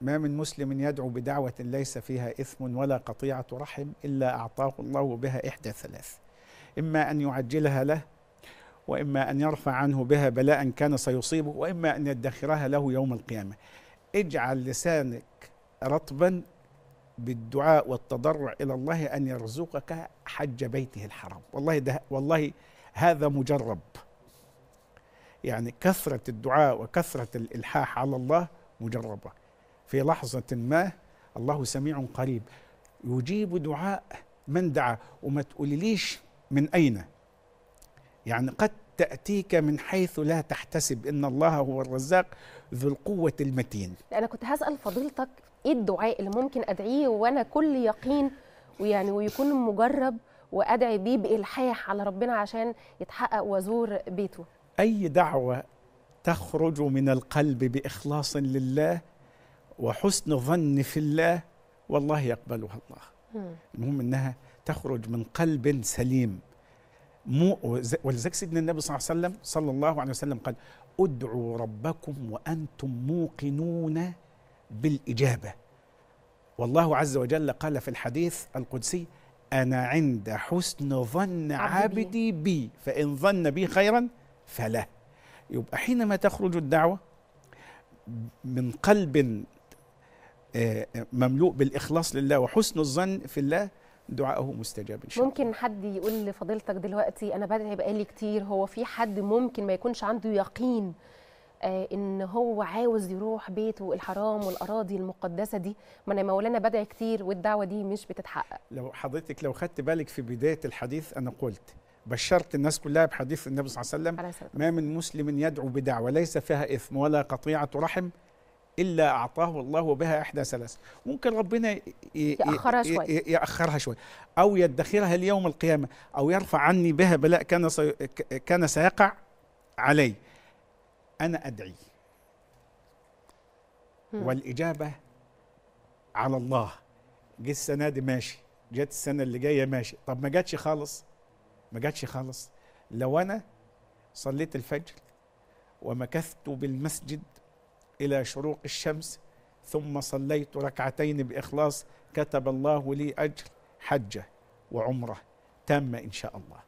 ما من مسلم يدعو بدعوة ليس فيها إثم ولا قطيعة رحم إلا أعطاه الله بها إحدى ثلاث إما أن يعجلها له وإما أن يرفع عنه بها بلاء كان سيصيبه وإما أن يدخرها له يوم القيامة اجعل لسانك رطبا بالدعاء والتضرع إلى الله أن يرزقك حج بيته الحرام والله, ده والله هذا مجرب يعني كثرة الدعاء وكثرة الإلحاح على الله مجربة في لحظة ما الله سميع قريب يجيب دعاء من دعا وما تقوليليش من أين يعني قد تأتيك من حيث لا تحتسب إن الله هو الرزاق ذو القوة المتين أنا كنت هسأل فضيلتك إيه الدعاء اللي ممكن أدعيه وأنا كل يقين ويعني ويكون مجرب وأدعي بيه بإلحاح على ربنا عشان يتحقق وأزور بيته أي دعوة تخرج من القلب بإخلاص لله وحسن ظن في الله والله يقبلها الله المهم انها تخرج من قلب سليم مو ولذلك سيدنا النبي صلى الله عليه وسلم صلى الله عليه وسلم قال ادعوا ربكم وانتم موقنون بالاجابه والله عز وجل قال في الحديث القدسي انا عند حسن ظن عبدي بي فان ظن بي خيرا فله يبقى حينما تخرج الدعوه من قلب آه، آه، مملوء بالإخلاص لله وحسن الظن في الله دعائه مستجاب إن شاء الله ممكن حد يقول لفضيلتك دلوقتي أنا بدعي بقالي كتير هو في حد ممكن ما يكونش عنده يقين آه، ان هو عاوز يروح بيته الحرام والاراضي المقدسه دي ما انا مولانا بدعي كتير والدعوه دي مش بتتحقق لو حضرتك لو خدت بالك في بدايه الحديث انا قلت بشرت الناس كلها بحديث النبي صلى الله عليه وسلم ما من مسلم يدعو بدعوه ليس فيها اثم ولا قطيعه رحم إلا أعطاه الله بها إحدى ثلاث ممكن ربنا يأخرها شوية يأخرها شوية أو يدخرها ليوم القيامة أو يرفع عني بها بلاء كان كان سيقع علي أنا أدعي والإجابة على الله جه السنة دي ماشي جت السنة اللي جاية ماشي طب ما جاتش خالص ما جاتش خالص لو أنا صليت الفجر ومكثت بالمسجد الى شروق الشمس ثم صليت ركعتين باخلاص كتب الله لي اجر حجه وعمره تامه ان شاء الله